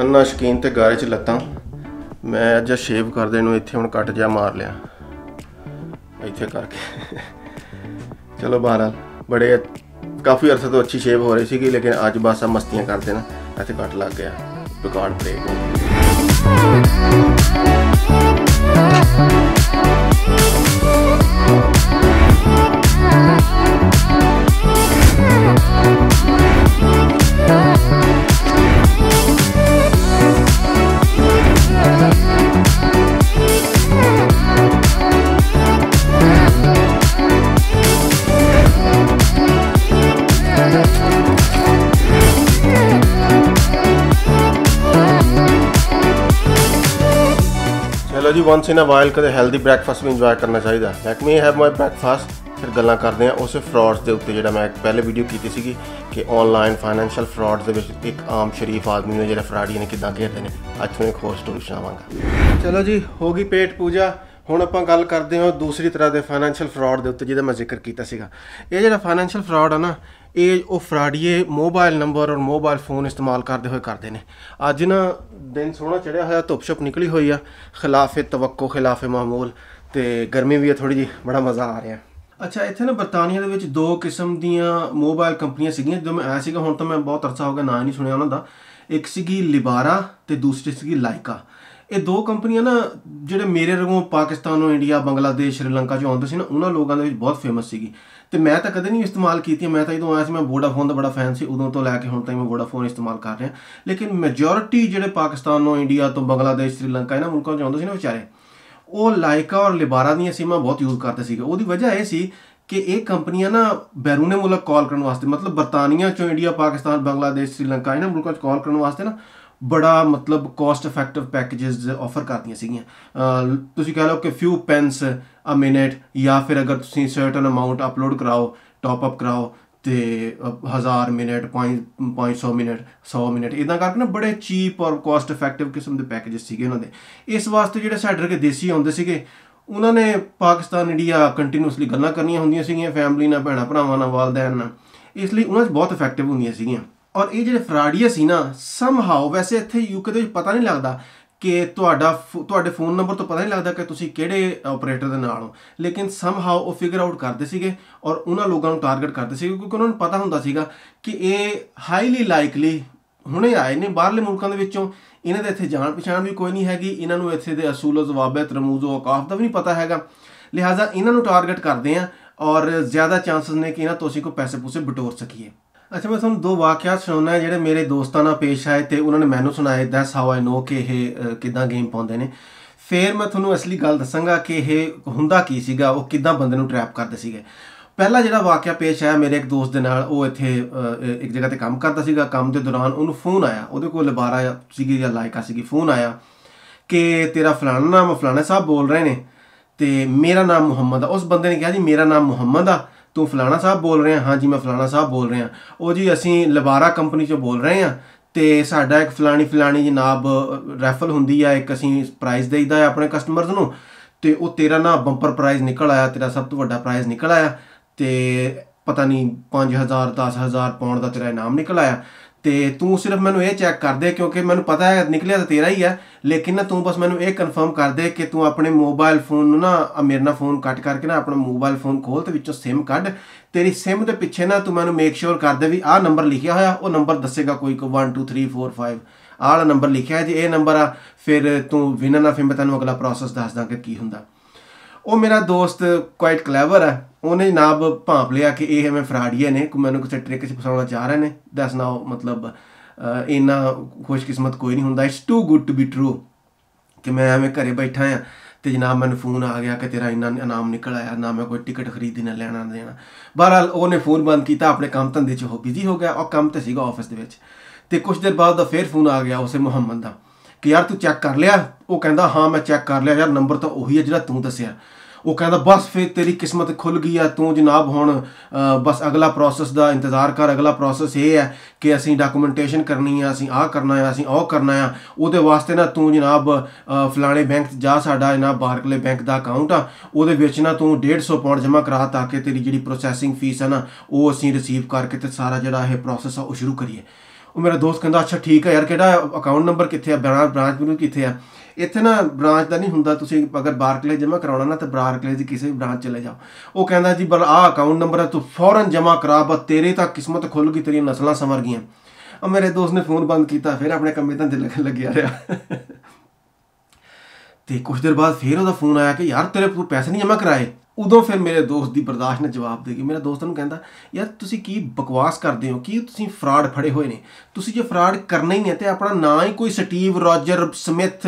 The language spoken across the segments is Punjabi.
ਅੰਨਾ ਸ਼ਕੀਨ ਤੇ ਗਾਰੇ 'ਚ ਲੱਤਾਂ ਮੈਂ ਅੱਜ ਸ਼ੇਵ ਕਰਦੇ ਨੂੰ ਇੱਥੇ ਹੁਣ ਕੱਟ ਜਾ ਮਾਰ ਲਿਆ ਇੱਥੇ ਕਰਕੇ ਚਲੋ ਬਾਹਰਾਂ ਬੜੇ ਕਾਫੀ ਅਰਸੇ ਤੋਂ ਅੱਛੀ ਸ਼ੇਵ ਹੋ ਰਹੀ ਸੀਗੀ ਲੇਕਿਨ ਅੱਜ ਬਸ ਆ ਮਸਤੀਆਂ ਕਰਦੇ ਨਾ ਇੱਥੇ ਕੱਟ ਲੱਗ ਗਿਆ ਰਿਕਾਰਡ ਬ੍ਰੇਕ ਚਲੋ ਜੀ ਵਾਂਸ ਇਨ ਅ ਵਾਈਲ ਕਦੇ ਹੈਲਦੀ ਬ੍ਰੈਕਫਾਸਟ ਵੀ ਇੰਜੋਏ ਕਰਨਾ ਚਾਹੀਦਾ let me have my breakfast ਫਿਰ ਗੱਲਾਂ ਕਰਦੇ ਆ ਉਸੇ ਫਰਾਡਸ ਦੇ ਉੱਤੇ ਜਿਹੜਾ ਮੈਂ ਪਹਿਲੇ ਵੀਡੀਓ ਕੀਤੀ ਸੀਗੀ ਕਿ ਆਨਲਾਈਨ ਫਾਈਨੈਂਸ਼ੀਅਲ ਫਰਾਡਸ ਦੇ ਵਿੱਚ ਇੱਕ ਆਮ ਸ਼ਰੀਫ ਆਦਮੀ ਨੇ ਜਿਹੜਾ ਫਰਾਡੀ ਨੇ ਕਿਦਾਂ ਘੇਰਦੇ ਨੇ ਅੱਜ ਮੈਂ ਇੱਕ ਹੋਰ ਸਟੋਰੀ ਸੁਣਾਵਾਂਗਾ ਚਲੋ ਜੀ ਹੋ ਗਈ ਪੇਟ ਪੂਜਾ ਹੁਣ ਆਪਾਂ ਗੱਲ ਕਰਦੇ ਹਾਂ ਦੂਸਰੀ ਤਰ੍ਹਾਂ ਦੇ ਫਾਈਨੈਂਸ਼ੀਅਲ ਫਰਾਡ ਦੇ ਉੱਤੇ ਜਿਹਦਾ ਮੈਂ ਜ਼ਿਕਰ ਕੀਤਾ ਸੀਗਾ ਇਹ ਜਿਹੜਾ ਫਾਈਨੈਂਸ਼ੀਅਲ ਫਰਾਡ ਆ ਨਾ ਇਹ ਉਹ ਫਰਾਡੀਏ ਮੋਬਾਈਲ ਨੰਬਰ ਔਰ ਮੋਬਾਈਲ ਫੋਨ ਇਸਤੇਮਾਲ ਕਰਦੇ ਹੋਏ ਕਰਦੇ ਨੇ ਅੱਜ ਨਾ ਦਿਨ ਸੋਹਣਾ ਚੜਿਆ ਹੋਇਆ ਧੁੱਪ ਛਪ ਨਿਕਲੀ ਹੋਈ ਆ ਖਿਲਾਫੇ ਤਵਕਕੋ ਖਿਲਾਫੇ ਮਾਮੂਲ ਤੇ ਗਰਮੀ ਵੀ ਆ ਥੋੜੀ ਜੀ ਬੜਾ ਮਜ਼ਾ ਆ ਰਿਹਾ ਅੱਛਾ ਇੱਥੇ ਨਾ ਬਰਤਾਨੀਆ ਦੇ ਵਿੱਚ ਦੋ ਕਿਸਮ ਦੀਆਂ ਮੋਬਾਈਲ ਕੰਪਨੀਆਂ ਸੀਗੀਆਂ ਜਦੋਂ ਮੈਂ ਆਇਆ ਸੀਗਾ ਹੁਣ ਤਾਂ ਮੈਂ ਬਹੁਤ ਅਰਸਾ ਹੋ ਗਿਆ ਨਾਂ ਨਹੀਂ ਸੁਣਿਆ ਉਹਨਾਂ ਦਾ ਇੱਕ ਸੀਗੀ ਲਿਬਾਰਾ ਤੇ ਦੂਸਰੀ ਸੀਗੀ ਲਾਈਕਾ ਇਹ ਦੋ ਕੰਪਨੀਆਂ ਨਾ ਜਿਹੜੇ ਮੇਰੇ ਰਗੋਂ ਪਾਕਿਸਤਾਨੋਂ ਇੰਡੀਆ ਬੰਗਲਾਦੇਸ਼ ਸ਼੍ਰੀਲੰਕਾ ਚੋਂ ਆਉਂਦੇ ਸੀ ਨਾ ਉਹਨਾਂ ਲੋਕਾਂ ਦੇ ਵਿੱਚ ਬਹੁਤ ਫੇਮਸ ਸੀਗੀ ਤੇ ਮੈਂ ਤਾਂ ਕਦੇ ਨਹੀਂ ਇਸਤੇਮਾਲ ਕੀਤੀ ਮੈਂ ਤਾਂ ਜਦੋਂ ਆਇਆ ਸੀ ਮੈਂ ਵੋਡਾਫੋਨ ਦਾ ਬੜਾ ਫੈਨ ਸੀ ਉਦੋਂ ਤੋਂ ਲੈ ਕੇ ਹੁਣ ਤਾਈ ਮੈਂ ਵੋਡਾਫੋਨ ਇਸਤੇਮਾਲ ਕਰ ਰਿਹਾ ਲੇਕਿਨ ਮੈਜੋਰਿਟੀ ਜਿਹੜੇ ਪਾਕਿਸਤਾਨ ਨੂੰ ਇੰਡੀਆ ਤੋਂ ਬੰਗਲਾਦੇਸ਼ ਸ਼੍ਰੀਲੰਕਾ ਇਹਨਾਂ ਮੁਲਕਾਂ 'ਚ ਆਉਂਦੇ ਸੀ ਨਾ ਵਿਚਾਰੇ ਉਹ ਲਾਇਕਾ ਔਰ ਲਿਬਾਰਾ ਦੀਆਂ ਸਿਮਾਂ ਬਹੁਤ ਯੂਜ਼ ਕਰਦੇ ਸੀਗੇ ਉਹਦੀ ਵਜ੍ਹਾ ਇਹ ਸੀ ਕਿ ਇਹ ਕੰਪਨੀਆਂ ਨਾ ਬੈਰੂਨੇ ਮੁਲਕ ਕਾਲ ਕਰਨ ਵਾਸਤੇ ਮਤਲਬ ਬਰਤਾਨੀਆ ਚੋਂ ਇੰਡੀਆ ਪਾਕਿਸਤਾਨ ਬੰਗਲਾਦੇਸ਼ ਸ਼੍ਰੀਲੰਕਾ ਇਹਨਾਂ ਮੁਲਕਾਂ 'ਚ ਕਾਲ ਕਰਨ ਵਾਸਤੇ ਨਾ ਬੜਾ ਮਤਲਬ ਕੋਸਟ ਇਫੈਕਟਿਵ ਪੈਕੇजेस ਆਫਰ ਕਰਦੀਆਂ ਸੀਗੀਆਂ ਤੁਸੀਂ ਕਹ ਲਓ ਕਿ ਫਿਊ ਪੈਨਸ ਅ ਮਿੰਟ ਜਾਂ ਫਿਰ ਅਗਰ ਤੁਸੀਂ ਸਰਟਨ ਅਮਾਉਂਟ ਅਪਲੋਡ ਕਰਾਓ ਟਾਪ ਅਪ ਕਰਾਓ ਤੇ 1000 ਮਿੰਟ 500 ਮਿੰਟ 100 ਮਿੰਟ ਇਦਾਂ ਕਰਕੇ ਨਾ ਬੜੇ ਚੀਪ ਔਰ ਕੋਸਟ ਇਫੈਕਟਿਵ ਕਿਸਮ ਦੇ ਪੈਕੇजेस ਸੀਗੇ ਉਹਨਾਂ ਦੇ ਇਸ ਵਾਸਤੇ ਜਿਹੜੇ ਸਾਡੇ ਕੇ ਦੇਸੀ ਆਉਂਦੇ ਸੀਗੇ ਉਹਨਾਂ ਨੇ ਪਾਕਿਸਤਾਨ ਇੰਡੀਆ ਕੰਟੀਨਿਊਸਲੀ ਗੱਲਾਂ ਕਰਨੀਆਂ ਹੁੰਦੀਆਂ ਸੀਗੀਆਂ ਫੈਮਿਲੀ ਨਾਲ ਭੈਣਾ ਭਰਾਵਾਂ ਨਾਲ ਵਾਲਦੈਨ ਨਾਲ ਇਸ ਲਈ ਉਹਨਾਂ 'ਚ ਬਹੁਤ ਇਫੈਕਟਿਵ ਹੁੰਦੀਆਂ ਸੀਗੀਆਂ ਔਰ ਇਹ ਜਿਹੜੇ ਫਰਾਡੀਆ ਸੀ ਨਾ ਸਮ ਹਾਉ ਵੈਸੇ ਇੱਥੇ ਯੂਕੇ ਦੇ ਵਿੱਚ ਪਤਾ ਨਹੀਂ ਲੱਗਦਾ ਕਿ ਤੁਹਾਡਾ ਤੁਹਾਡੇ ਫੋਨ ਨੰਬਰ ਤੋਂ ਪਤਾ ਨਹੀਂ ਲੱਗਦਾ ਕਿ ਤੁਸੀਂ ਕਿਹੜੇ ਆਪਰੇਟਰ ਦੇ ਨਾਲ ਹੋ ਲੇਕਿਨ ਸਮ ਹਾਉ ਉਹ ਫਿਗਰ ਆਊਟ ਕਰਦੇ ਸੀਗੇ ਔਰ ਉਹਨਾਂ ਲੋਕਾਂ ਨੂੰ ਟਾਰਗੇਟ ਕਰਦੇ ਸੀਗੇ ਕਿਉਂਕਿ ਉਹਨਾਂ ਨੂੰ ਪਤਾ ਹੁੰਦਾ ਸੀਗਾ ਕਿ ਇਹ ਹਾਈਲੀ ਲਾਈਕਲੀ ਹੁਣੇ ਆਏ ਨੇ ਬਾਹਰਲੇ ਮੁਲਕਾਂ ਦੇ ਵਿੱਚੋਂ ਇਹਨਾਂ ਦੇ ਇੱਥੇ ਜਾਣ ਪਛਾਣ ਵੀ ਕੋਈ ਨਹੀਂ ਹੈਗੀ ਇਹਨਾਂ ਨੂੰ ਇੱਥੇ ਦੇ ਅਸੂਲ ਜ਼ਵਾਬਤ ਰਮੂਜ਼ ਔਕਾਫ ਦਾ ਵੀ ਨਹੀਂ ਪਤਾ ਹੈਗਾ ਲਿਹਾਜ਼ਾ ਇਹਨਾਂ ਨੂੰ ਟਾਰਗੇਟ ਕਰਦੇ ਆ ਔਰ ਜ਼ਿਆਦਾ ਚਾਂਸਸ ਨੇ ਕਿ ਇਹਨਾਂ ਤੋਂ ਅਸੀਂ ਕੋ ਪੈਸੇ ਪੂਸੇ ਬਟੋਰ ਸਕੀਏ ਅੱਛਾ ਮੈਂ ਤੁਹਾਨੂੰ ਦੋ ਵਾਕਿਆ ਸੁਣਾਉਣਾ ਹੈ ਜਿਹੜੇ ਮੇਰੇ ਦੋਸਤਾਂ ਨਾਲ ਪੇਸ਼ ਆਏ ਤੇ ਉਹਨਾਂ ਨੇ ਮੈਨੂੰ ਸੁਣਾਏ ਦੈਟਸ ਹਾਊ ਆਈ ਨੋ ਕਿ ਇਹ ਕਿਦਾਂ ਗੇਮ ਪਾਉਂਦੇ ਨੇ ਫੇਰ ਮੈਂ ਤੁਹਾਨੂੰ ਅਸਲੀ ਗੱਲ ਦੱਸਾਂਗਾ ਕਿ ਇਹ ਹੁੰਦਾ ਕੀ ਸੀਗਾ ਉਹ ਕਿਦਾਂ ਬੰਦੇ ਨੂੰ ਟ੍ਰੈਪ ਕਰਦੇ ਸੀਗੇ ਪਹਿਲਾ ਜਿਹੜਾ ਵਾਕਿਆ ਪੇਸ਼ ਆਇਆ ਮੇਰੇ ਇੱਕ ਦੋਸਤ ਦੇ ਨਾਲ ਉਹ ਇੱਥੇ ਇੱਕ ਜਗ੍ਹਾ ਤੇ ਕੰਮ ਕਰਦਾ ਸੀਗਾ ਕੰਮ ਦੇ ਦੌਰਾਨ ਉਹਨੂੰ ਫੋਨ ਆਇਆ ਉਹਦੇ ਕੋਲ ਲਬਾਰਾ ਸੀਗੀ ਜਾਂ ਲਾਇਕਾ ਸੀਗੀ ਫੋਨ ਆਇਆ ਕਿ ਤੇਰਾ ਫਲਾਣਾ ਨਾਮ ਫਲਾਣਾ ਸਾਹਿਬ ਬੋਲ ਰਹੇ ਨੇ ਤੇ ਮੇਰਾ ਨਾਮ ਮੁਹੰਮਦ ਆ ਉਸ ਬੰਦੇ ਨੇ ਕਿਹਾ ਜੀ ਮੇਰਾ ਨਾਮ ਮੁਹੰਮਦ ਆ ਤੂੰ ਫਲਾਣਾ ਸਾਹਿਬ ਬੋਲ ਰਿਹਾ ਹਾਂ ਜੀ ਮੈਂ ਫਲਾਣਾ ਸਾਹਿਬ ਬੋਲ ਰਿਹਾ ਉਹ ਜੀ ਅਸੀਂ ਲਬਾਰਾ ਕੰਪਨੀ ਚੋਂ ਬੋਲ ਰਹੇ ਹਾਂ ਤੇ ਸਾਡਾ ਇੱਕ ਫਲਾਣੀ ਫਲਾਣੀ ਜਨਾਬ ਰੈਫਲ ਹੁੰਦੀ ਆ ਇੱਕ ਅਸੀਂ ਪ੍ਰਾਈਜ਼ ਦੇਈਦਾ ਆ ਆਪਣੇ ਕਸਟਮਰਸ ਨੂੰ ਤੇ ਉਹ ਤੇਰਾ ਨਾ ਬੰਪਰ ਪ੍ਰਾਈਜ਼ ਨਿਕਲ ਆਇਆ ਤੇਰਾ ਸਭ ਤੋਂ ਵੱਡਾ ਪ੍ਰਾਈਜ਼ ਨਿਕਲ ਆਇਆ ਤੇ ਪਤਾ ਨਹੀਂ 5000 10000 ਪਾਉਣ ਦਾ ਤੇਰਾ ਇਨਾਮ ਨਿਕਲ ਆਇਆ ਤੇ ਤੂੰ ਸਿਰਫ ਮੈਨੂੰ ਇਹ ਚੈੱਕ ਕਰ ਦੇ ਕਿਉਂਕਿ ਮੈਨੂੰ ਪਤਾ ਹੈ ਨਿਕਲਿਆ ਤਾਂ ਤੇਰਾ ਹੀ ਆ ਲੇਕਿਨ ਨਾ ਤੂੰ ਬਸ ਮੈਨੂੰ ਇਹ ਕਨਫਰਮ ਕਰ ਦੇ ਕਿ ਤੂੰ ਆਪਣੇ ਮੋਬਾਈਲ ਫੋਨ ਨੂੰ ਨਾ ਮੇਰੇ ਨਾਲ ਫੋਨ ਕੱਟ ਕਰਕੇ ਨਾ ਆਪਣਾ ਮੋਬਾਈਲ ਫੋਨ ਖੋਲ ਤੇ ਵਿੱਚੋਂ ਸਿਮ ਕੱਢ ਤੇਰੀ ਸਿਮ ਦੇ ਪਿੱਛੇ ਨਾ ਤੂੰ ਮੈਨੂੰ ਮੇਕ ਸ਼ੋਰ ਕਰ ਦੇ ਵੀ ਆਹ ਨੰਬਰ ਲਿਖਿਆ ਹੋਇਆ ਉਹ ਨੰਬਰ ਦੱਸੇਗਾ ਕੋਈ ਕੋ 1 2 3 4 5 ਆਹਲਾ ਨੰਬਰ ਲਿਖਿਆ ਜੀ ਇਹ ਨੰਬਰ ਆ ਫਿਰ ਤੂੰ ਵਿਨਨਾ ਨਾ ਫਿਰ ਮੈਂ ਤੈਨੂੰ ਅਗਲਾ ਪ੍ਰੋਸੈਸ ਦੱਸ ਦਾਂਗਾ ਕੀ ਹੁੰਦਾ ਉਹ ਮੇਰਾ ਦੋਸਤ ਕੁਆਇਟ ਕਲੇਵਰ ਹੈ ਉਹਨੇ ਨਾ ਭਾਂਪ ਲਿਆ ਕਿ ਇਹ ਐਵੇਂ ਫਰਾੜੀਏ ਨੇ ਕਿ ਮੈਨੂੰ ਕਿਸੇ ਟ੍ਰਿਕ 'ਚ ਫਸਾਉਣਾ ਚਾਹ ਰਹੇ ਨੇ ਨਾ ਉਹ ਮਤਲਬ ਇਨਾ ਖੁਸ਼ਕਿਸਮਤ ਕੋਈ ਨਹੀਂ ਹੁੰਦਾ it's too good to be true ਕਿ ਮੈਂ ਐਵੇਂ ਘਰੇ ਬੈਠਾ ਆ ਤੇ ਜਨਾਬ ਮੈਨੂੰ ਫੋਨ ਆ ਗਿਆ ਕਿ ਤੇਰਾ ਇਨਾ ਇਨਾਮ ਨਿਕਲ ਆਇਆ ਨਾ ਮੈਂ ਕੋਈ ਟਿਕਟ ਖਰੀਦੀ ਨਾ ਲੈਣਾ ਦੇਣਾ ਬਹਰਾਲ ਉਹਨੇ ਫੋਨ ਬੰਦ ਕੀਤਾ ਆਪਣੇ ਕੰਮ ਧੰਦੇ 'ਚ ਹੋ ਬਿਜ਼ੀ ਹੋ ਗਿਆ ਔਰ ਕੰਮ ਤੇ ਸੀਗਾ ਆਫਿਸ ਦੇ ਵਿੱਚ ਤੇ ਕੁਝ ਦਿਨ ਬਾਅਦ ਦਾ ਫੇਰ ਫੋਨ ਆ ਗਿਆ ਉਸੇ ਮੁਹੰਮਦ ਦਾ ਕਿ ਯਾਰ ਤੂੰ ਚੈੱਕ ਕਰ ਲਿਆ ਉਹ ਕਹਿੰਦਾ ਹਾਂ ਮੈਂ ਚੈੱਕ ਕਰ ਲਿਆ ਯਾਰ ਨੰਬਰ ਤਾਂ ਉਹੀ ਹੈ ਜਿਹੜਾ ਤੂੰ ਦੱਸਿਆ ਉਹ ਕਹਿੰਦਾ ਬਸ ਫੇਰ ਤੇਰੀ ਕਿਸਮਤ ਖੁੱਲ ਗਈ ਆ ਤੂੰ ਜਨਾਬ ਹੁਣ ਬਸ ਅਗਲਾ ਪ੍ਰੋਸੈਸ ਦਾ ਇੰਤਜ਼ਾਰ ਕਰ ਅਗਲਾ ਪ੍ਰੋਸੈਸ ਇਹ ਹੈ ਕਿ ਅਸੀਂ ਡਾਕੂਮੈਂਟੇਸ਼ਨ ਕਰਨੀ ਆ ਅਸੀਂ ਆਹ ਕਰਨਾ ਆ ਅਸੀਂ ਉਹ ਕਰਨਾ ਆ ਉਹਦੇ ਵਾਸਤੇ ਨਾ ਤੂੰ ਜਨਾਬ ਫਲਾਣੇ ਬੈਂਕ ਜਾ ਸਾਡਾ ਜਨਾਬ ਬਾਰਕਲੇ ਬੈਂਕ ਦਾ ਅਕਾਊਂਟ ਆ ਉਹਦੇ ਵਿੱਚ ਨਾ ਤੂੰ 150 ਪਾਉਂਡ ਜਮ੍ਹਾਂ ਕਰਾ ਤਾਂ ਕਿ ਤੇਰੀ ਜਿਹੜੀ ਪ੍ਰੋਸੈਸਿੰਗ ਫੀਸ ਆ ਨਾ ਉਹ ਅਸੀਂ ਰਿਸੀਵ ਕਰਕੇ ਤੇ ਸਾਰਾ ਜਿਹੜਾ ਇਹ ਪ੍ਰੋਸੈਸ ਆ ਉਹ ਸ਼ੁਰੂ ਕਰੀਏ ਉਹ ਮੇਰਾ ਦੋਸਤ ਕਹਿੰਦਾ ਅੱਛਾ ਠੀਕ ਆ ਯਾਰ ਕਿਹੜਾ ਅਕਾਊਂਟ ਨੰਬਰ ਕਿੱਥੇ ਆ ਬ੍ਰਾਂਚ ਬ੍ਰਾਂਚ ਮੈਨੂੰ ਕਿੱਥੇ ਆ ਇੱਥੇ ਨਾ ਬ੍ਰਾਂਚ ਦਾ ਨਹੀਂ ਹੁੰਦਾ ਤੁਸੀਂ ਅਗਰ ਬਾਰਕਲੇ ਜਮਾ ਕਰਾਉਣਾ ਨਾ ਤਾਂ ਬਾਰਕਲੇ ਦੀ ਕਿਸੇ ਵੀ ਬ੍ਰਾਂਚ ਚਲੇ ਜਾਓ ਉਹ ਕਹਿੰਦਾ ਜੀ ਬਲ ਆ ਅਕਾਊਂਟ ਨੰਬਰ ਹੈ ਤੂੰ ਫੌਰਨ ਜਮਾ ਕਰਾ ਬਸ ਤੇਰੇ ਤਾਂ ਕਿਸਮਤ ਖੁੱਲ ਗਈ ਤੇਰੀਆਂ ਨਸਲਾਂ ਸਮਰ ਗਈਆਂ ਆ ਮੇਰੇ ਦੋਸਤ ਨੇ ਫੋਨ ਬੰਦ ਕੀਤਾ ਫਿਰ ਆਪਣੇ ਕੰਮੇ ਤਾਂ ਦਿਲ ਲੱਗਿਆ ਰਿਹਾ ਤੇ ਕੁਝ ਦਿਨ ਬਾਅਦ ਫਿਰ ਉਹਦਾ ਫੋਨ ਆਇਆ ਕਿ ਯਾਰ ਤੇਰੇ ਕੋਲ ਪੈਸੇ ਨਹੀਂ ਜਮਾ ਕਰਾਏ ਉਦੋਂ ਫਿਰ ਮੇਰੇ ਦੋਸਤ ਦੀ ਬਰਦਾਸ਼ਤ ਨੇ ਜਵਾਬ ਦੇ ਗਈ ਮੇਰਾ ਦੋਸਤ ਨੂੰ ਕਹਿੰਦਾ ਯਾਰ ਤੁਸੀਂ ਕੀ ਬਕਵਾਸ ਕਰਦੇ ਹੋ ਕੀ ਤੁਸੀਂ ਫਰਾਡ ਫੜੇ ਹੋਏ ਨੇ ਤੁਸੀਂ ਜੇ ਫਰਾਡ ਕਰਨਾ ਹੀ ਨਹੀਂ ਤੇ ਆਪਣਾ ਨਾਂ ਹੀ ਕੋਈ Steve Roger Smith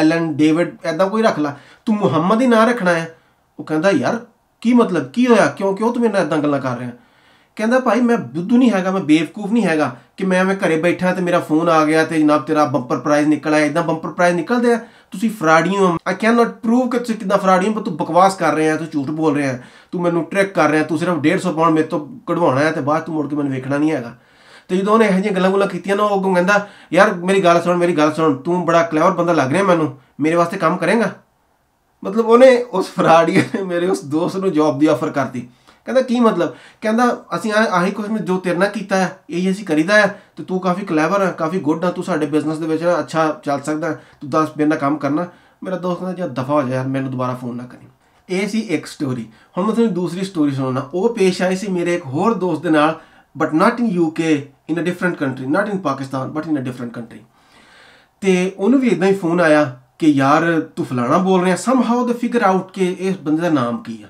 Allen David ਐਦਾਂ ਕੋਈ ਰੱਖ ਲਾ ਤੂੰ ਮੁਹੰਮਦ ਹੀ ਨਾਂ ਰੱਖਣਾ ਹੈ ਉਹ ਕਹਿੰਦਾ ਯਾਰ ਕੀ ਮਤਲਬ ਕੀ ਹੋਇਆ ਕਿਉਂ ਕਿਉਂ ਤੂੰ ਮੇਰੇ ਨਾਲ ਐਦਾਂ ਗੱਲਾਂ ਕਰ ਰਿਹਾ ਕਹਿੰਦਾ ਭਾਈ ਮੈਂ ਬੁੱਧੂ ਨਹੀਂ ਹੈਗਾ ਮੈਂ ਬੇਵਕੂਫ ਨਹੀਂ ਹੈਗਾ ਕਿ ਮੈਂ ਮੈਂ ਘਰੇ ਬੈਠਾ ਤੇ ਮੇਰਾ ਫੋਨ ਆ ਗਿਆ ਤੇ ਜਨਾਬ ਤੇਰਾ ਬੰਪਰ ਪ੍ਰਾਈਜ਼ ਨਿਕਲ ਆਇਆ ਇਦਾਂ ਬੰਪਰ ਪ੍ਰਾਈਜ਼ ਨਿਕਲਦੇ ਆ ਤੁਸੀਂ ਫਰਾਡੀ ਹੋ ਆਈ ਕੈਨ ਨਾਟ ਪ੍ਰੂਵ ਕਿ ਤੁਸੀਂ ਕਿੰਨਾ ਫਰਾਡੀ ਹੋ ਪਰ ਤੂੰ ਬਕਵਾਸ ਕਰ ਰਿਹਾ ਤੂੰ ਝੂਠ ਬੋਲ ਰਿਹਾ ਤੂੰ ਮੈਨੂੰ ਟ੍ਰਿਕ ਕਰ ਰਿਹਾ ਤੂੰ ਸਿਰਫ 150 ਪਾਉਂਡ ਮੇਰੇ ਤੋਂ ਕਢਵਾਉਣਾ ਹੈ ਤੇ ਬਾਅਦ ਤੂੰ ਮੁੜ ਕੇ ਮੈਨੂੰ ਵੇਖਣਾ ਨਹੀਂ ਹੈਗਾ ਤੇ ਜਦੋਂ ਉਹਨੇ ਇਹੋ ਜਿਹੀਆਂ ਗੱਲਾਂ-ਗੁੱਲਾਂ ਕੀਤੀਆਂ ਨਾ ਉਹ ਕਹਿੰਦਾ ਯਾਰ ਮੇਰੀ ਗੱਲ ਸੁਣ ਮੇਰੀ ਗੱਲ ਸੁਣ ਤੂੰ ਬੜਾ ਕਲੇਵਰ ਬੰਦਾ ਲੱਗ ਰਿਹਾ ਮੈਨੂੰ ਮੇਰੇ ਵਾਸਤੇ ਕੰਮ ਕਰੇਗਾ ਮਤਲਬ ਉਹਨੇ ਉਸ ਫਰਾਡੀਏ ਨੇ ਮੇਰੇ ਉਸ ਦੋਸਤ ਨੂੰ ਜੌਬ ਦੀ ਆਫਰ ਕਰਤੀ ਕਹਿੰਦਾ ਕੀ ਮਤਲਬ ਕਹਿੰਦਾ ਅਸੀਂ ਆਹੀ ਕੁਝ ਜੋ ਤੇਰੇ ਨਾਲ ਕੀਤਾ ਹੈ ਇਹ ਅਸੀਂ ਕਰੀਦਾ ਹੈ ਤੇ ਤੂੰ ਕਾਫੀ ਕਲੇਵਰ ਹੈ ਕਾਫੀ ਗੁੱਡ ਹੈ ਤੂੰ ਸਾਡੇ ਬਿਜ਼ਨਸ ਦੇ ਵਿੱਚ ਅੱਛਾ ਚੱਲ ਸਕਦਾ ਤੂੰ ਦੱਸ ਮੇਰੇ ਨਾਲ ਕੰਮ ਕਰਨਾ ਮੇਰਾ ਦੋਸਤ ਨੇ ਜਦ ਦਫਾ ਹੋ ਜਾ ਯਾਰ ਮੈਨੂੰ ਦੁਬਾਰਾ ਫੋਨ ਨਾ ਕਰੀ ਇਹ ਸੀ ਇੱਕ ਸਟੋਰੀ ਹੁਣ ਮੈਂ ਤੁਹਾਨੂੰ ਦੂਸਰੀ ਸਟੋਰੀ ਸੁਣਾਉਣਾ ਉਹ ਪੇਸ਼ ਆਈ ਸੀ ਮੇਰੇ ਇੱਕ ਹੋਰ ਦੋਸਤ ਦੇ ਨਾਲ but not in UK in a different country not in Pakistan but in a different country ਤੇ ਉਹਨੂੰ ਵੀ ਇਦਾਂ ਹੀ ਫੋਨ ਆਇਆ ਕਿ ਯਾਰ ਤੂੰ ਫਲਾਣਾ ਬੋਲ ਰਿਹਾ somehow they figure out ਕਿ ਇਸ ਬੰਦੇ ਦਾ ਨਾਮ ਕੀ ਆ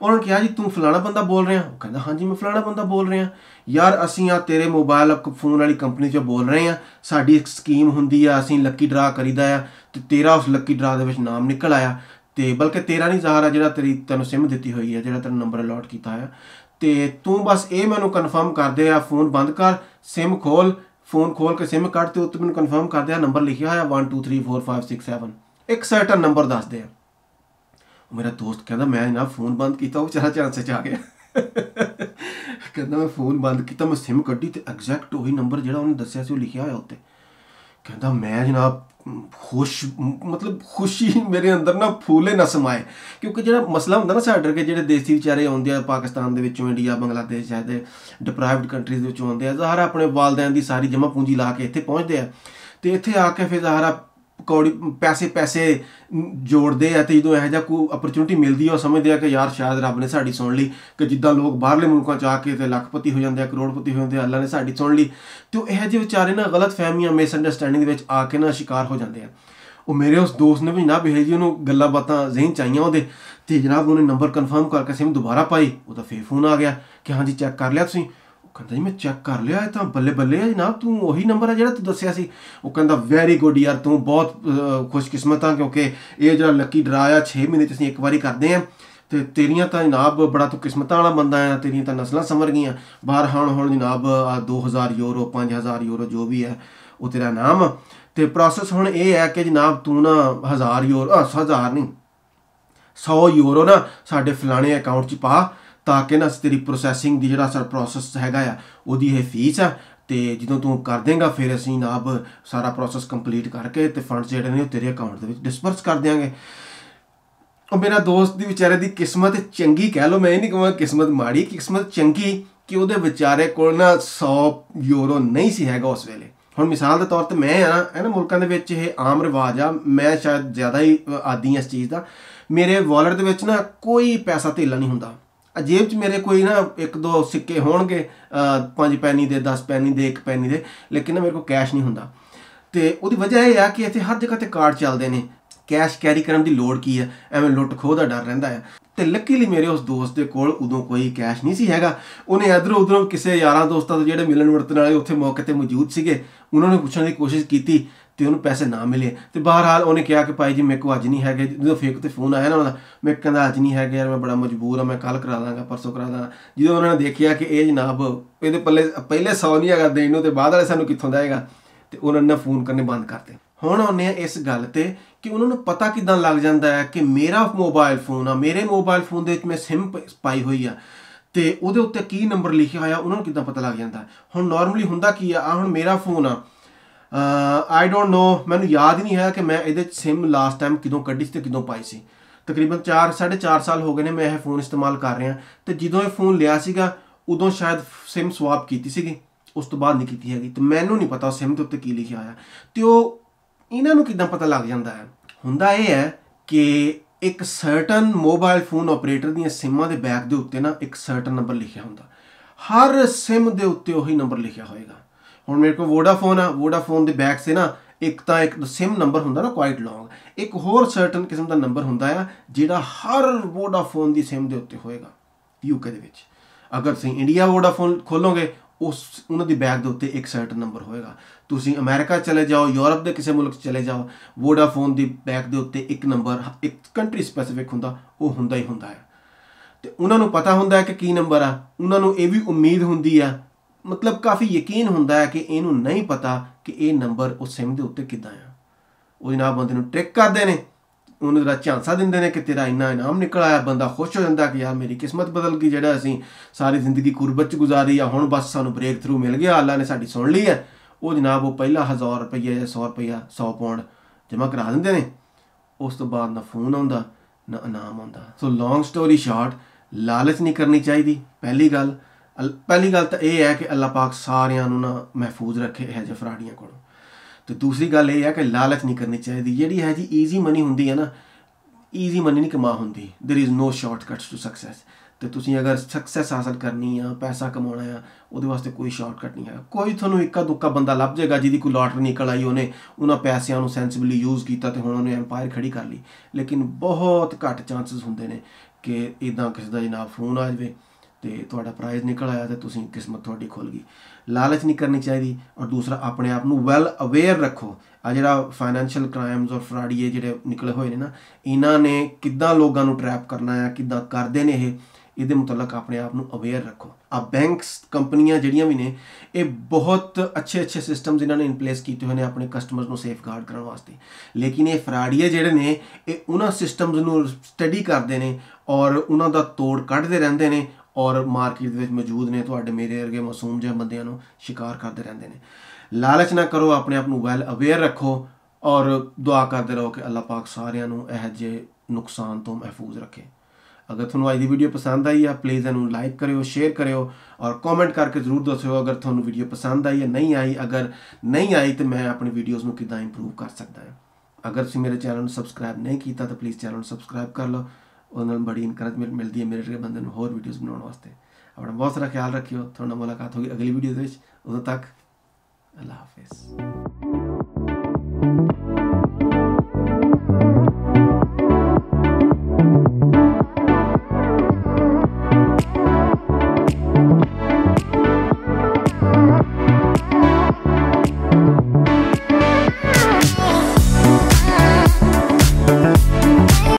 ਉਹਨਾਂ ਨੇ ਕਿਹਾ ਜੀ ਤੂੰ ਫਲਾਣਾ ਬੰਦਾ ਬੋਲ ਰਿਹਾ ਉਹ ਕਹਿੰਦਾ ਹਾਂਜੀ ਮੈਂ ਫਲਾਣਾ ਬੰਦਾ ਬੋਲ ਰਿਹਾ ਯਾਰ ਅਸੀਂ ਆ ਤੇਰੇ ਮੋਬਾਈਲ ਅਪ ਫੋਨ ਵਾਲੀ ਕੰਪਨੀ 'ਚੋਂ ਬੋਲ ਰਹੇ ਆ ਸਾਡੀ ਇੱਕ ਸਕੀਮ ਹੁੰਦੀ ਆ ਅਸੀਂ ਲੱਕੀ ਡਰਾ ਕਰੀਦਾ ਆ ਤੇ ਤੇਰਾ ਉਸ ਲੱਕੀ ਡਰਾ ਦੇ ਵਿੱਚ ਨਾਮ ਨਿਕਲ ਆਇਆ ਤੇ ਬਲਕਿ ਤੇਰਾ ਨਹੀਂ ਜ਼ਾਹਰ ਆ ਜਿਹੜਾ ਤੇਰੀ ਤੈਨੂੰ ਸਿਮ ਦਿੱਤੀ ਹੋਈ ਆ ਜਿਹੜਾ ਤੈਨੂੰ ਨੰਬਰ ਅਲਾਟ ਕੀਤਾ ਆ ਤੇ ਤੂੰ ਬਸ ਇਹ ਮੈਨੂੰ ਕਨਫਰਮ ਕਰ ਦੇ ਆ ਫੋਨ ਬੰਦ ਕਰ ਸਿਮ ਖੋਲ ਫੋਨ ਖੋਲ ਕੇ ਸਿਮ ਕੱਢ ਤੇ ਉੱਤੇ ਮੈਨੂੰ ਕਨਫਰਮ ਕਰ ਦੇ ਆ ਨੰਬਰ ਲਿਖਿਆ ਹੋਇਆ 1234567 ਇੱਕ ਸਰਟਨ ਨੰਬਰ ਦੱਸ ਦੇ ਆ ਮੇਰਾ ਦੋਸਤ ਕਹਿੰਦਾ ਮੈਂ ਨਾ ਫੋਨ ਬੰਦ ਕੀਤਾ ਉਹ ਵਿਚਾਰਾ ਚਾਂਸੇ ਚ ਆ ਗਿਆ ਕਹਿੰਦਾ ਮੈਂ ਫੋਨ ਬੰਦ ਕੀਤਾ ਮੈਂ ਸਿਮ ਕੱਢੀ ਤੇ ਐਗਜ਼ੈਕਟ ਉਹੀ ਨੰਬਰ ਜਿਹੜਾ ਉਹਨੇ ਦੱਸਿਆ ਸੀ ਉਹ ਲਿਖਿਆ ਹੋਇਆ ਉੱਤੇ ਕਹਿੰਦਾ ਮੈਂ ਜਨਾਬ ਖੁਸ਼ ਮਤਲਬ ਖੁਸ਼ੀ ਮੇਰੇ ਅੰਦਰ ਨਾ ਫੂਲੇ ਨਾ ਸਮਾਏ ਕਿਉਂਕਿ ਜਿਹੜਾ ਮਸਲਾ ਹੁੰਦਾ ਨਾ ਸਾਡੇ ਕੇ ਜਿਹੜੇ ਦੇਸੀ ਵਿਚਾਰੇ ਆਉਂਦੇ ਆ ਪਾਕਿਸਤਾਨ ਦੇ ਵਿੱਚੋਂ ਇੰਡੀਆ ਬੰਗਲਾਦੇਸ਼ ਸ਼ਾਇਦ ਡਿਪਰਾਈਵਡ ਕੰਟਰੀਜ਼ ਦੇ ਵਿੱਚੋਂ ਆਉਂਦੇ ਆ ਜ਼ਹਰ ਆਪਣੇ ਵਾਲਦਿਆਂ ਦੀ ਸਾਰੀ ਜਮਾ ਪੂੰਜੀ ਲਾ ਕੇ ਇੱਥੇ ਪਹੁੰਚਦੇ ਆ ਤੇ ਇੱਥੇ ਆ ਕੇ ਫਿਰ ਆ ਕੌੜੀ ਪੈਸੇ ਪੈਸੇ ਜੋੜਦੇ ਆ ਤੇ ਜਦੋਂ ਇਹੋ ਜਿਹਾ ਕੋਈ ਅਪਰਚੂਨਿਟੀ ਮਿਲਦੀ ਆ ਉਹ ਸਮਝਦੇ ਆ ਕਿ ਯਾਰ ਸ਼ਾਇਦ ਰੱਬ ਨੇ ਸਾਡੀ ਸੁਣ ਲਈ ਕਿ ਜਿੱਦਾਂ ਲੋਕ ਬਾਹਰਲੇ ਮੁਲਕਾਂ ਚ ਆ ਕੇ ਤੇ ਲੱਖਪਤੀ ਹੋ ਜਾਂਦੇ ਆ ਕਰੋੜਪਤੀ ਹੋ ਜਾਂਦੇ ਆ ਅੱਲਾ ਨੇ ਸਾਡੀ ਸੁਣ ਲਈ ਤੇ ਉਹ ਇਹੋ ਜਿਹੇ ਵਿਚਾਰੇ ਨਾ ਗਲਤ ਫਹਿਮੀਆਂ ਮਿਸ ਅੰਡਰਸਟੈਂਡਿੰਗ ਦੇ ਵਿੱਚ ਆ ਕੇ ਨਾ ਸ਼ਿਕਾਰ ਹੋ ਜਾਂਦੇ ਆ ਉਹ ਮੇਰੇ ਉਸ ਦੋਸਤ ਨੇ ਵੀ ਨਾ ਬਿਹੇ ਜੀ ਉਹਨੂੰ ਗੱਲਾਂ ਬਾਤਾਂ ਜ਼ਹਿਨ ਚਾਹੀਆਂ ਉਹਦੇ ਤੇ ਜਨਾਬ ਉਹਨੇ ਨੰਬਰ ਕਨਫਰਮ ਕਰਕੇ ਸਿਮ ਦੁਬਾਰਾ ਪਾਈ ਉਹਦਾ ਫੇਰ ਫੋਨ ਆ ਗਿਆ ਕਿ ਹਾਂਜੀ ਚੈੱਕ ਕਰ ਲਿਆ ਤੁਸੀਂ ਕਹਿੰਦਾ ਜੀ ਮੈਂ ਚੈੱਕ ਕਰ ਲਿਆ ਇਹ ਤਾਂ ਬੱਲੇ ਬੱਲੇ ਆ ਜਨਾਬ ਤੂੰ ਉਹੀ ਨੰਬਰ ਹੈ ਜਿਹੜਾ ਤੂੰ ਦੱਸਿਆ ਸੀ ਉਹ ਕਹਿੰਦਾ ਵੈਰੀ ਗੁੱਡ ਯਾਰ ਤੂੰ ਬਹੁਤ ਖੁਸ਼ਕਿਸਮਤ ਆ ਕਿਉਂਕਿ ਇਹ ਜਿਹੜਾ ਲੱਕੀ ਡਰਾ ਆ 6 ਮਹੀਨੇ ਚ ਅਸੀਂ ਇੱਕ ਵਾਰੀ ਕਰਦੇ ਆ ਤੇ ਤੇਰੀਆਂ ਤਾਂ ਜਨਾਬ ਬੜਾ ਤੂੰ ਕਿਸਮਤਾਂ ਵਾਲਾ ਬੰਦਾ ਆ ਤੇਰੀਆਂ ਤਾਂ ਨਸਲਾਂ ਸੰਵਰ ਗਈਆਂ ਬਾਹਰ ਹਣ ਹਣ ਜਨਾਬ 2000 ਯੂਰੋ 5000 ਯੂਰੋ ਜੋ ਵੀ ਹੈ ਉਹ ਤੇਰਾ ਨਾਮ ਤੇ ਪ੍ਰੋਸੈਸ ਹੁਣ ਇਹ ਹੈ ਕਿ ਜਨਾਬ ਤੂੰ ਨਾ 1000 ਯੂਰੋ 1000 ਨਹੀਂ 100 ਯੂਰੋ ਨਾ ਸਾਡੇ ਫਲਾਣੇ ਅਕਾਊਂਟ 'ਚ ਪਾ ਤਾਂ ਕਿ ਨਾ ਤੇਰੀ ਪ੍ਰੋਸੈਸਿੰਗ ਦੀ ਜਿਹੜਾ ਸਰ ਪ੍ਰੋਸੈਸ ਹੈਗਾ ਆ ਉਹਦੀ ਇਹ ਫੀਸ ਆ ਤੇ ਜਦੋਂ ਤੂੰ ਕਰ ਦੇਂਗਾ ਫਿਰ ਅਸੀਂ ਨਾਬ ਸਾਰਾ ਪ੍ਰੋਸੈਸ ਕੰਪਲੀਟ ਕਰਕੇ ਤੇ ਫੰਡਸ ਜਿਹੜੇ ਨੇ ਉਹ ਤੇਰੇ ਅਕਾਊਂਟ ਦੇ ਵਿੱਚ ਡਿਸਪਰਸ ਕਰ ਦਿਆਂਗੇ ਉਹ ਮੇਰਾ ਦੋਸਤ ਦੀ ਵਿਚਾਰੇ ਦੀ ਕਿਸਮਤ ਚੰਗੀ ਕਹਿ ਲਓ ਮੈਂ ਇਹ ਨਹੀਂ ਕਹਾਂ ਕਿਸਮਤ ਮਾੜੀ ਕਿਸਮਤ ਚੰਗੀ ਕਿ ਉਹਦੇ ਵਿਚਾਰੇ ਕੋਲ ਨਾ 100 ਯੂਰੋ ਨਹੀਂ ਸੀ ਹੈਗਾ ਉਸ ਵੇਲੇ ਹੁਣ ਮਿਸਾਲ ਦੇ ਤੌਰ ਤੇ ਮੈਂ ਆ ਇਹਨਾਂ ਮੁਲਕਾਂ ਦੇ ਵਿੱਚ ਇਹ ਆਮ ਰਿਵਾਜ ਆ ਮੈਂ ਸ਼ਾਇਦ ਜ਼ਿਆਦਾ ਹੀ ਆਦੀ ਇਸ ਚੀਜ਼ ਦਾ ਮੇਰੇ ਵਾਲਟ ਦੇ ਵਿੱਚ ਨਾ ਕੋਈ ਪੈਸਾ ਧੇਲਾ ਨਹੀਂ ਹੁੰਦਾ ਅਜੇਬ 'ਚ ਮੇਰੇ ਕੋਈ ਨਾ ਇੱਕ ਦੋ ਸਿੱਕੇ ਹੋਣਗੇ 5 ਪੈਨੀ ਦੇ 10 ਪੈਨੀ ਦੇ 1 ਪੈਨੀ ਦੇ ਲੇਕਿਨ ਮੇਰੇ ਕੋਲ ਕੈਸ਼ ਨਹੀਂ ਹੁੰਦਾ ਤੇ ਉਹਦੀ ਵਜ੍ਹਾ ਇਹ ਆ ਕਿ ਇੱਥੇ ਹਰ ਜਗ੍ਹਾ ਤੇ ਕਾਰਡ ਚੱਲਦੇ ਨੇ ਕੈਸ਼ ਕੈਰੀ ਕਰਨ ਦੀ ਲੋੜ ਕੀ ਹੈ ਐਵੇਂ ਲੁੱਟ ਖੋਹ ਦਾ ਡਰ ਰਹਿੰਦਾ ਹੈ ਤੇ ਲੱਕੀਲੀ ਮੇਰੇ ਉਸ ਦੋਸਤ ਦੇ ਕੋਲ ਉਦੋਂ ਕੋਈ ਕੈਸ਼ ਨਹੀਂ ਸੀ ਹੈਗਾ ਉਹਨੇ ਇਧਰੋਂ ਉਧਰੋਂ ਕਿਸੇ ਯਾਰਾਂ ਦੋਸਤਾਂ ਤੋਂ ਜਿਹੜੇ ਮਿਲਣ ਵਰਤਣ ਵਾਲੇ ਉੱਥੇ ਮੌਕੇ ਤੇ ਮੌਜੂਦ ਸੀਗੇ ਉਹਨਾਂ ਨੂੰ ਪੁੱਛਣ ਦੀ ਕੋਸ਼ਿਸ਼ ਕੀਤੀ ਤੇ ਉਹਨੂੰ ਪੈਸੇ ਨਾ ਮਿਲੇ ਤੇ ਬਹਰਹਾਲ ਉਹਨੇ ਕਿਹਾ ਕਿ ਭਾਈ ਜੀ ਮੇਰੇ ਕੋ ਅੱਜ ਨਹੀਂ ਹੈਗੇ ਜਦੋਂ ਫੇਕ ਤੇ ਫੋਨ ਆਇਆ ਨਾ ਉਹਦਾ ਮੈਂ ਕਹਿੰਦਾ ਅੱਜ ਨਹੀਂ ਹੈਗੇ ਯਾਰ ਮੈਂ ਬੜਾ ਮਜਬੂਰ ਆ ਮੈਂ ਕੱਲ ਕਰਾ ਲਾਂਗਾ ਪਰਸੋਂ ਕਰਾ ਲਾਂਗਾ ਜਦੋਂ ਉਹਨਾਂ ਨੇ ਦੇਖਿਆ ਕਿ ਇਹ ਜਨਾਬ ਇਹਦੇ ਪੱਲੇ ਪਹਿਲੇ 100 ਨਹੀਂ ਹੈਗਾ ਦੇਣ ਨੂੰ ਤੇ ਬਾਅਦ ਵਾਲੇ ਸਾਨੂੰ ਕਿੱਥੋਂ ਦਾਏਗਾ ਤੇ ਉਹਨਾਂ ਨੇ ਫੋਨ ਕਰਨੇ ਬੰਦ ਕਰਤੇ ਹੁਣ ਆਉਂਦੇ ਆ ਇਸ ਗੱਲ ਤੇ ਕਿ ਉਹਨਾਂ ਨੂੰ ਪਤਾ ਕਿਦਾਂ ਲੱਗ ਜਾਂਦਾ ਹੈ ਕਿ ਮੇਰਾ ਮੋਬਾਈਲ ਫੋਨ ਆ ਮੇਰੇ ਮੋਬਾਈਲ ਫੋਨ ਦੇ ਵਿੱਚ ਮੈਂ ਸਿਮ ਪਾਈ ਹੋਈ ਆ ਤੇ ਉਹਦੇ ਉੱਤੇ ਕੀ ਨੰਬਰ ਲਿਖਿਆ ਹੋਇਆ ਉਹਨਾਂ ਨੂੰ ਕਿਦਾਂ ਪਤਾ ਲੱਗ ਜਾਂਦਾ ਹੁਣ ਨਾਰਮਲੀ ਹੁੰਦਾ ਕੀ ਆ ਆ ਹੁਣ ਮੇਰਾ ਫੋਨ ਆ ਆਈ ਡੋਨਟ ਨੋ ਮੈਨੂੰ ਯਾਦ ਨਹੀਂ ਹੈ ਕਿ ਮੈਂ ਇਹਦੇ ਸਿਮ ਲਾਸਟ ਟਾਈਮ ਕਿਦੋਂ ਕੱਢੀ ਸੀ ਤੇ ਕਿਦੋਂ ਪਾਈ ਸੀ ਤਕਰੀਬਨ 4 4.5 ਸਾਲ ਹੋ ਗਏ ਨੇ ਮੈਂ ਇਹ ਫੋਨ ਇਸਤੇਮਾਲ ਕਰ ਰਿਹਾ ਤੇ ਜਦੋਂ ਇਹ ਫੋਨ ਲਿਆ ਸੀਗਾ ਉਦੋਂ ਸ਼ਾਇਦ ਸਿਮ ਸਵਾਪ ਕੀਤੀ ਸੀਗੀ ਉਸ ਤੋਂ ਬਾਅਦ ਨਹੀਂ ਕੀਤੀ ਹੈਗੀ ਤੇ ਮੈਨੂੰ ਨਹੀਂ ਪਤਾ ਸਿਮ ਦੇ ਉੱਤੇ ਕੀ ਲਿਖਿਆ ਆਇਆ ਤੇ ਉਹ ਇਹਨਾਂ ਨੂੰ ਕਿਦਾਂ ਪਤਾ ਲੱਗ ਜਾਂਦਾ ਹੈ ਹੁੰਦਾ ਇਹ ਹੈ ਕਿ ਇੱਕ ਸਰਟਨ ਮੋਬਾਈਲ ਫੋਨ ਆਪਰੇਟਰ ਦੀਆਂ ਸਿਮਾਂ ਦੇ ਬੈਕ ਦੇ ਉੱਤੇ ਨਾ ਇੱਕ ਸਰਟਨ ਨੰਬਰ ਲਿਖਿਆ ਹੁੰਦਾ ਹਰ ਸਿਮ ਦੇ ਉੱਤੇ ਉਹੀ ਨੰਬਰ ਲਿਖਿਆ ਹੋਏਗਾ ਹੁਣ ਮੇਰੇ ਕੋਲ ਵੋਡਾਫੋਨ ਆ ਵੋਡਾਫੋਨ ਦੇ ਬੈਕ ਸੇ ਨਾ ਇੱਕ ਤਾਂ ਇੱਕ ਸਿਮ ਨੰਬਰ ਹੁੰਦਾ ਨਾ ਕੁਆਇਟ ਲੌਂਗ ਇੱਕ ਹੋਰ ਸਰਟਨ ਕਿਸਮ ਦਾ ਨੰਬਰ ਹੁੰਦਾ ਆ ਜਿਹੜਾ ਹਰ ਵੋਡਾਫੋਨ ਦੀ ਸਿਮ ਦੇ ਉੱਤੇ ਹੋਏਗਾ ਯੂਕੇ ਦੇ ਵਿੱਚ ਅਗਰ ਤੁਸੀਂ ਇੰਡੀਆ ਵੋਡਾਫੋਨ ਖੋਲੋਗੇ ਉਸ ਉਹਨਾਂ ਦੀ ਬੈਗ ਦੇ ਉੱਤੇ ਇੱਕ ਸਰਟਨ ਨੰਬਰ ਹੋਏਗਾ ਤੁਸੀਂ ਅਮਰੀਕਾ ਚਲੇ ਜਾਓ ਯੂਰਪ ਦੇ ਕਿਸੇ ਮੁਲਕ ਚਲੇ ਜਾਓ ਵੋਡਾਫੋਨ ਦੀ ਬੈਗ ਦੇ ਉੱਤੇ ਇੱਕ ਨੰਬਰ ਇੱਕ ਕੰਟਰੀ ਸਪੈਸੀਫਿਕ ਹੁੰਦਾ ਉਹ ਹੁੰਦਾ ਹੀ ਹੁੰਦਾ ਹੈ ਤੇ ਉਹਨਾਂ ਨੂੰ ਪਤਾ ਹੁੰਦਾ ਹੈ ਕਿ ਕੀ ਨੰਬਰ ਆ ਉਹਨਾਂ ਨੂੰ ਇਹ ਵੀ ਉਮੀਦ ਹੁੰਦੀ ਆ ਮਤਲਬ ਕਾਫੀ ਯਕੀਨ ਹੁੰਦਾ ਹੈ ਕਿ ਇਹਨੂੰ ਨਹੀਂ ਪਤਾ ਕਿ ਇਹ ਨੰਬਰ ਉਸ ਸਿਮ ਦੇ ਉੱਤੇ ਕਿੱਦਾਂ ਆ ਉਹ ਜਨਾਬ ਬੰਦੇ ਨੂੰ ਟ੍ਰਿਕ ਕਰਦੇ ਨੇ ਉਹਨੂੰ ਦਾ ਝਾਂਸਾ ਦਿੰਦੇ ਨੇ ਕਿ ਤੇਰਾ ਇੰਨਾ ਇਨਾਮ ਨਿਕਲ ਆਇਆ ਬੰਦਾ ਖੁਸ਼ ਹੋ ਜਾਂਦਾ ਕਿ ਯਾਰ ਮੇਰੀ ਕਿਸਮਤ ਬਦਲ ਗਈ ਜਿਹੜਾ ਅਸੀਂ ਸਾਰੀ ਜ਼ਿੰਦਗੀ ਗੁਰਬਤ ਚ ਗੁਜ਼ਾਰੀ ਆ ਹੁਣ ਬਸ ਸਾਨੂੰ ਬ੍ਰੇਕ ਥਰੂ ਮਿਲ ਗਿਆ ਅੱਲਾ ਨੇ ਸਾਡੀ ਸੁਣ ਲਈ ਹੈ ਉਹ ਜਨਾਬ ਉਹ ਪਹਿਲਾ 1000 ਰੁਪਏ ਜਾਂ 100 ਰੁਪਏ 100 ਪੌਂਡ ਜਮ੍ਹਾਂ ਕਰਾ ਦਿੰਦੇ ਨੇ ਉਸ ਤੋਂ ਬਾਅਦ ਨਾ ਫੋਨ ਆਉਂਦਾ ਨਾ ਇਨਾਮ ਆਉਂਦਾ ਸੋ ਲੌਂਗ ਸਟੋਰੀ ਸ਼ਾਰਟ ਲਾਲਚ ਨਹੀਂ ਕਰਨੀ ਚਾਹੀਦੀ ਪਹਿਲੀ ਗੱਲ ਪਹਿਲੀ ਗੱਲ ਤਾਂ ਇਹ ਹੈ ਕਿ ਅੱਲਾ ਪਾਕ ਸਾਰਿਆਂ ਨੂੰ ਨਾ ਮਹਿਫੂਜ਼ ਰੱਖੇ ਇਹ ਜਫਰਾੜੀਆਂ ਕੋਲੋਂ ਤੇ ਦੂਸਰੀ ਗੱਲ ਇਹ ਹੈ ਕਿ ਲਾਲਚ ਨਹੀਂ ਕਰਨੀ ਚਾਹੀਦੀ ਜਿਹੜੀ ਹੈ ਜੀ ਈਜ਼ੀ ਮਨੀ ਹੁੰਦੀ ਹੈ ਨਾ ਈਜ਼ੀ ਮਨੀ ਨਹੀਂ ਕਮਾ ਹੁੰਦੀ there is no shortcuts to success ਤੇ ਤੁਸੀਂ ਅਗਰ ਸਕਸੈਸ ਹਾਸਲ ਕਰਨੀ ਆ ਪੈਸਾ ਕਮਾਉਣਾ ਆ ਉਹਦੇ ਵਾਸਤੇ ਕੋਈ ਸ਼ਾਰਟਕਟ ਨਹੀਂ ਹੈ ਕੋਈ ਤੁਹਾਨੂੰ ਇੱਕਾ ਦੁੱਕਾ ਬੰਦਾ ਲੱਭ ਜਾਏਗਾ ਜਿਹਦੀ ਕੋਈ ਲਾਟਰੀ ਨਿਕਲ ਆਈ ਉਹਨੇ ਉਹਨਾਂ ਪੈਸਿਆਂ ਨੂੰ ਸੈਂਸਿਬਲੀ ਯੂਜ਼ ਕੀਤਾ ਤੇ ਹੁਣ ਉਹਨੇ ਐਮਪਾਇਰ ਖੜੀ ਕਰ ਲਈ ਲੇਕਿਨ ਬਹੁਤ ਘੱਟ ਚਾਂਸਸ ਹੁੰਦੇ ਨੇ ਕਿ ਇਦਾਂ ਕਿਸੇ ਦਾ ਜਨਾਬ ਫੋਨ ਆ ਜਾਵੇ ਤੇ ਤੁਹਾਡਾ ਪ੍ਰਾਈਜ਼ ਨਿਕਲ ਆਇਆ ਤੇ ਤੁਸੀਂ ਕਿਸਮਤ ਤੁਹਾਡੀ ਖੁੱਲ ਗਈ ਲਾਲਚ ਨਹੀਂ ਕਰਨੀ ਚਾਹੀਦੀ ਔਰ ਦੂਸਰਾ ਆਪਣੇ ਆਪ ਨੂੰ ਵੈਲ ਅਵੇਅਰ ਰੱਖੋ ਆ ਜਿਹੜਾ ਫਾਈਨੈਂਸ਼ੀਅਲ ਕ੍ਰਾਈਮਸ ਔਰ ਫਰਾਡੀਏ ਜਿਹੜੇ ਨਿਕਲੇ ਹੋਏ ਨੇ ਨਾ ਇਹਨਾਂ ਨੇ ਕਿੱਦਾਂ ਲੋਕਾਂ ਨੂੰ ਟ੍ਰੈਪ ਕਰਨਾ ਹੈ ਕਿੱਦਾਂ ਕਰਦੇ ਨੇ ਇਹ ਇਹਦੇ ਮੁਤਲਕ ਆਪਣੇ ਆਪ ਨੂੰ ਅਵੇਅਰ ਰੱਖੋ ਆ ਬੈਂਕਸ ਕੰਪਨੀਆਂ ਜਿਹੜੀਆਂ ਵੀ ਨੇ ਇਹ ਬਹੁਤ ਅੱਛੇ ਅੱਛੇ ਸਿਸਟਮਸ ਇਹਨਾਂ ਨੇ ਇਨਪਲੇਸ ਕੀਤੇ ਹੋਏ ਨੇ ਆਪਣੇ ਕਸਟਮਰਸ ਨੂੰ ਸੇਫਗਾਰਡ ਕਰਨ ਵਾਸਤੇ ਲੇਕਿਨ ਇਹ ਫਰਾਡੀਏ ਜਿਹੜੇ ਨੇ ਇਹ ਉਹਨਾਂ ਸਿਸਟਮਸ ਨੂੰ ਸਟੱਡੀ ਕਰਦੇ ਨੇ ਔਰ ਉਹਨਾਂ ਦਾ ਤੋੜ ਕੱਢਦੇ ਰਹਿੰਦੇ ਨੇ ਔਰ ਮਾਰਕੀਟ ਦੇ ਵਿੱਚ ਮੌਜੂਦ ਨੇ ਤੁਹਾਡੇ ਮੇਰੇ ਵਰਗੇ ਮਾਸੂਮ ਜਿਹੇ ਬੰਦਿਆਂ ਨੂੰ ਸ਼ਿਕਾਰ ਕਰਦੇ ਰਹਿੰਦੇ ਨੇ ਲਾਲਚ ਨਾ ਕਰੋ ਆਪਣੇ ਆਪ ਨੂੰ ਵੈਲ ਅਵੇਅਰ ਰੱਖੋ ਔਰ ਦੁਆ ਕਰਦੇ ਰਹੋ ਕਿ ਅੱਲਾਹ ਪਾਕ ਸਾਰਿਆਂ ਨੂੰ ਇਹ ਜੇ ਨੁਕਸਾਨ ਤੋਂ ਮਹਿਫੂਜ਼ ਰੱਖੇ ਅਗਰ ਤੁਹਾਨੂੰ ਅੱਜ ਦੀ ਵੀਡੀਓ ਪਸੰਦ ਆਈ ਹੈ ਪਲੀਜ਼ ਇਹਨੂੰ ਲਾਈਕ ਕਰਿਓ ਸ਼ੇਅਰ ਕਰਿਓ ਔਰ ਕਮੈਂਟ ਕਰਕੇ ਜ਼ਰੂਰ ਦੱਸਿਓ ਅਗਰ ਤੁਹਾਨੂੰ ਵੀਡੀਓ ਪਸੰਦ ਆਈ ਹੈ ਨਹੀਂ ਆਈ ਅਗਰ ਨਹੀਂ ਆਈ ਤੇ ਮੈਂ ਆਪਣੀ ਵੀਡੀਓਜ਼ ਨੂੰ ਕਿਦਾਂ ਇੰਪਰੂਵ ਕਰ ਸਕਦਾ ਹਾਂ ਅਗਰ ਤੁਸੀਂ ਮੇਰੇ ਚੈਨਲ ਨੂੰ ਸਬਸਕ੍ਰਾਈਬ ਨਹੀਂ ਕੀਤਾ ਤਾਂ ਪਲੀਜ਼ ਚੈਨਲ ਨੂੰ ਸਬਸਕ੍ਰਾਈਬ ਕਰ ਲਓ ਉਹਨਾਂ ਨੂੰ ਬੜੀ ਇਨਕਰੇਜਮੈਂਟ ਮਿਲਦੀ ਹੈ ਮੇਰੇ ਬੰਦੇ ਨੂੰ ਹੋਰ ਵੀਡੀਓਜ਼ ਬਣਾਉਣ ਵਾਸਤੇ ਆਪਣਾ ਬਹੁਤ ਸਾਰਾ ਖਿਆਲ ਰੱਖਿਓ ਤੁਹਾਡਾ ਮੁਲਾਕਾਤ ਹੋਗੀ ਅਗਲੀ ਵੀਡੀਓ ਦੇ ਵਿੱਚ ਉਦੋਂ ਤੱਕ ਅੱਲਾ ਹਾਫਿਜ਼